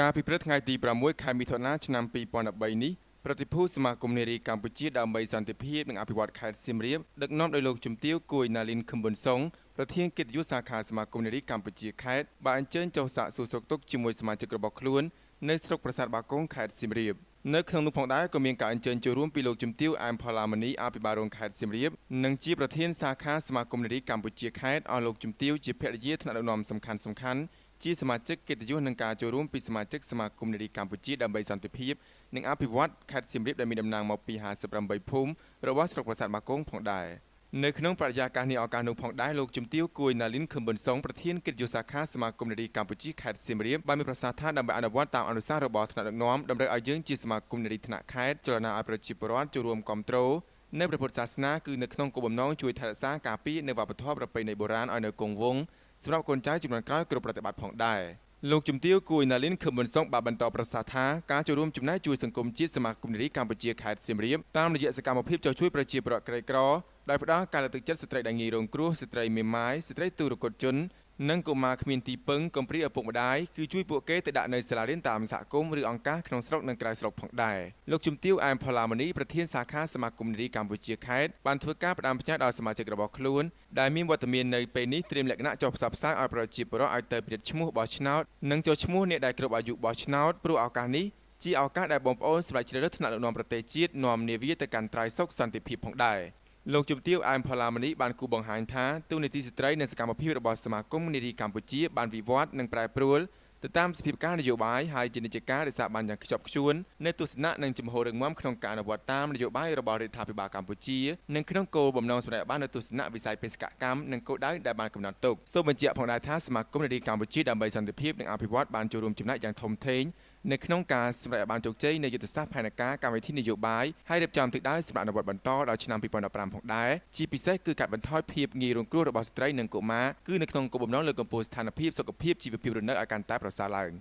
កាលពីព្រឹកថ្ងៃទី6ខែមិថុនាឆ្នាំ2013នេះប្រតិភូសមាគមនារីកម្ពុជាដើម្បីសន្តិភាពនិងអភិវឌ្ឍខេត្តសៀមរាបដឹកនាំដោយលោកជំទាវគួយណាលីនខឹមប៊ុនសុងប្រធានកិត្តិយសសាខាសមាគមនារីកម្ពុជាខេត្តបានអញ្ជើញចុះសាកសួរសុខទុក្ខជាមួយសមាជិករបស់ខ្លួននៅស្រុកប្រាសាទបាគងខេត្តសៀមរាបនៅក្នុងនោះផងដែរក៏មានការអញ្ជើញចូលរួមពីលោកជំទាវអែមផល្លាមនីអភិបាលរងខេត្តសៀមរាបនិងជាប្រធានសាខាសមាគមនារីកម្ពុជាខេត្តអស់លោកជំទាវជាភរិយាថ្នាក់ដឹកនាំសំខាន់សំខាន់ជាសមាជិកកិត្តិយសនឹងការចូលរួមពីសមាជិកសមាគមនារីកម្ពុជាដើម្បីសន្តិភាពនិងអភិវឌ្ឍខេត្តសៀមរាបដែលមានតំណែងមកពី58ភូមិរបស់ស្រុកប្រាសាទបាគងផងដែរនៅក្នុងបរិយាកាសនេះឱកាសនោះផងដែរលោកជំទាវគួយណាលីនខឹមប៊ុនសុងប្រធានកិត្តិយសសាខាសមាគមនារីកម្ពុជាខេត្តសៀមរាបបានមានប្រសាសន៍ថាដើម្បីអនុវត្តតាមអនុសាសន៍របស់ថ្នាក់ដឹកនាំតម្រូវឲ្យយើងជាសមាគមនារីថ្នាក់ខេត្តចលនាឲ្យប្រជាពលរដ្ឋចូលរួមគ្រប់គ្រងនៅព្រះពុទ្ធសាសនាគឺនៅក្នុងគោលបំណងជួយថែរក្សាការពារនៅវប្បធម៌ប្រពៃណីបុរាណឲ្យនៅគង់វង្សសម្រាប់កូនចៅចំនួនក្រោយគ្រប់ប្រតិបត្តិផងដែរលោកជំទាវគួយណាលីនខឹមមិនសុងបានបន្តប្រសាសន៍ថាការចូលរួមចំណាយជួយសង្គមជាតិសមាគមនារីកម្ពុជាខេត្តសៀមរាបតាមរយៈសកម្មភាពចុះជួយប្រជាពលរដ្ឋក្រីក្រដោយផ្ដល់ការលើកទឹកចិត្តស្ត្រីដែលងាយរងគ្រោះស្ត្រីមេម៉ាយស្ត្រីទូរគតជននិងកុមារគ្មានទីពឹងកំព្រាឪពុកម្ដាយគឺជួយពួកគេទៅដាក់នៅសាលារៀនតាមសហគមន៍ឬអង្គការក្នុងស្រុកនិងក្រៅស្រុកផងដែរលោកជំទាវអែមផល្លាមនីប្រធានសាខា សមាគមនារីកម្ពុជាខេត្តបានធ្វើការផ្ដាំផ្ញើដល់សមាជិករបស់ខ្លួនដែលមានវត្តមាននៅពេលនេះត្រៀមលក្ខណៈចុះផ្សព្វផ្សាយឲ្យប្រជាពលរដ្ឋឲ្យទៅពិនិត្យឈ្មោះបោះឆ្នោតនិងចុះឈ្មោះអ្នកដែលគ្រប់អាយុបោះឆ្នោតព្រោះឱកាសនេះជាឱកាសដែលបងប្អូនសម្រាប់ជ្រើសរើសថ្នាក់ដឹកនាំប្រទេសជាតិនាំនាវាទៅកាន់ត្រៃសុខសន្តិភាពផងដែរលោកជំទាវអែមផល្លាមនីបានគូបង្ហាញថា ទូនីតិស្ត្រីនិងសកម្មភាពរបស់សមាគមនារីកម្ពុជាបានវិវត្តនិងប្រែប្រួលទៅតាមស្ថានភាពនយោបាយហើយជានិច្ចការរិះសាបានយ៉ាងខ្ជាប់ខ្ជួននៅទស្សនៈនិងជំហររឹងមាំក្នុងការអនុវត្តតាមនយោបាយរបស់រដ្ឋាភិបាលកម្ពុជានិងក្នុងគោលបំណងសម្រេចបាននៅទស្សនៈវិស័យបេសកកម្មនិងគោលដៅដែលបានកំណត់ទុកសូមបញ្ជាក់ផងដែរថាសមាគមនារីកម្ពុជាដើម្បីសន្តិភាពនិងអភិវឌ្ឍបានចូលរួមចំណែកយ៉ាងធំធេងនៅក្នុងការសម្រេចឲ្យបានជោគជ័យនៃយុទ្ធសាស្ត្រផែនការកម្មវិធីនយោបាយហើយរៀបចំទិសដៅសម្រាប់អនុវត្តបន្តដល់ឆ្នាំ2015ផងដែរជាពិសេសគឺកាត់បន្ថយភាពងាយរងគ្រោះរបស់ស្ត្រីនិងកុមារគឺនៅក្នុងគោលបំណងលើកកម្ពស់ស្ថានភាពសុខភាពជីវភាពរស់នៅឲ្យកាន់តែប្រសើរឡើង។